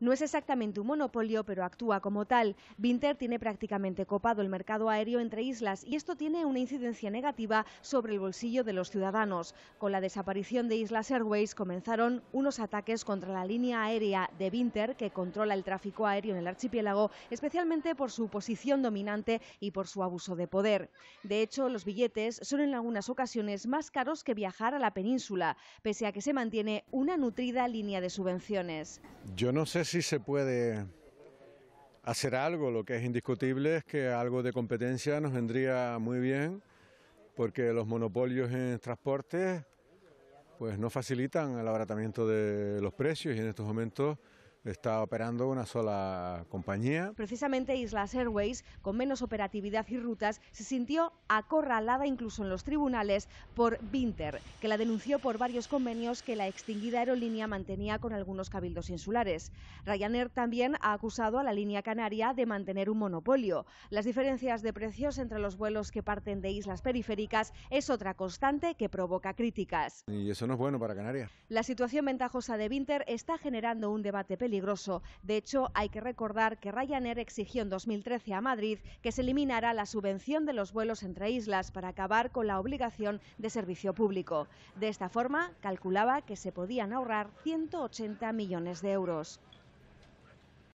No es exactamente un monopolio, pero actúa como tal. Vinter tiene prácticamente copado el mercado aéreo entre islas y esto tiene una incidencia negativa sobre el bolsillo de los ciudadanos. Con la desaparición de Islas Airways comenzaron unos ataques contra la línea aérea de Vinter, que controla el tráfico aéreo en el archipiélago, especialmente por su posición dominante y por su abuso de poder. De hecho, los billetes son en algunas ocasiones más caros que viajar a la península, pese a que se mantiene una nutrida línea de subvenciones. Yo no sé si sí se puede hacer algo, lo que es indiscutible es que algo de competencia nos vendría muy bien, porque los monopolios en transporte pues no facilitan el abaratamiento de los precios y en estos momentos está operando una sola compañía. Precisamente Islas Airways, con menos operatividad y rutas, se sintió acorralada incluso en los tribunales por Vinter, que la denunció por varios convenios que la extinguida aerolínea mantenía con algunos cabildos insulares. Ryanair también ha acusado a la línea canaria de mantener un monopolio. Las diferencias de precios entre los vuelos que parten de islas periféricas es otra constante que provoca críticas. Y eso no es bueno para Canarias. La situación ventajosa de Vinter está generando un debate peligroso peligroso. De hecho, hay que recordar que Ryanair exigió en 2013 a Madrid que se eliminara la subvención de los vuelos entre islas para acabar con la obligación de servicio público. De esta forma, calculaba que se podían ahorrar 180 millones de euros.